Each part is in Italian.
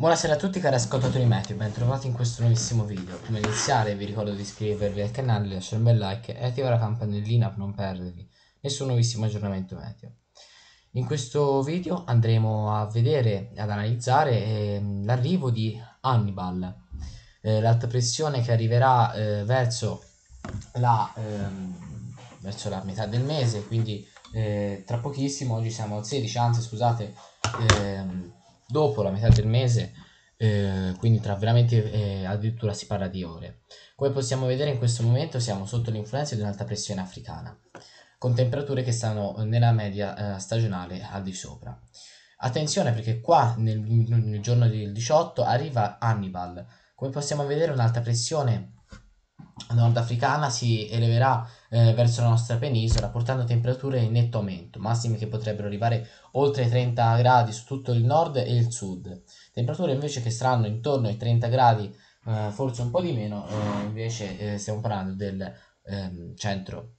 Buonasera a tutti cari ascoltatori Meteo, bentrovati in questo nuovissimo video. Prima di iniziare vi ricordo di iscrivervi al canale, lasciare un bel like e attivare la campanellina per non perdervi nessun nuovissimo aggiornamento meteo. In questo video andremo a vedere ad analizzare eh, l'arrivo di Hannibal, eh, l'alta pressione che arriverà eh, verso, la, ehm, verso, la, metà del mese, quindi eh, tra pochissimo, oggi siamo al 16, anzi scusate ehm, dopo la metà del mese, eh, quindi tra veramente eh, addirittura si parla di ore. Come possiamo vedere in questo momento siamo sotto l'influenza di un'alta pressione africana, con temperature che stanno nella media eh, stagionale al di sopra. Attenzione perché qua nel, nel giorno del 18 arriva Hannibal, come possiamo vedere un'alta pressione nordafricana si eleverà eh, verso la nostra penisola portando temperature in netto aumento, massime che potrebbero arrivare oltre i 30 gradi su tutto il nord e il sud, temperature invece che saranno intorno ai 30 gradi, eh, forse un po' di meno, eh, invece eh, stiamo parlando del ehm, centro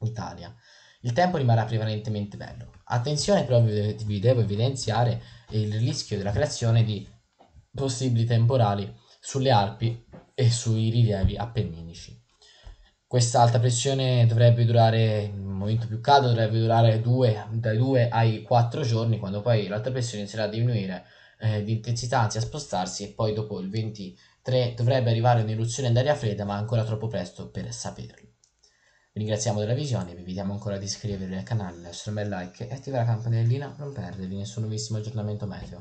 Italia. Il tempo rimarrà prevalentemente bello. Attenzione però vi devo evidenziare il rischio della creazione di possibili temporali sulle Alpi e sui rilievi appenninici. Questa alta pressione dovrebbe durare, nel momento più caldo, dovrebbe durare due, dai 2 ai 4 giorni, quando poi l'alta pressione inizierà a diminuire eh, di intensità, anzi a spostarsi, e poi dopo il 23 dovrebbe arrivare un'eruzione d'aria fredda, ma ancora troppo presto per saperlo. Vi ringraziamo della visione, vi invitiamo ancora ad iscrivervi al canale, lasciare un bel like e attivare la campanellina per non perdervi nessun nuovissimo aggiornamento meteo.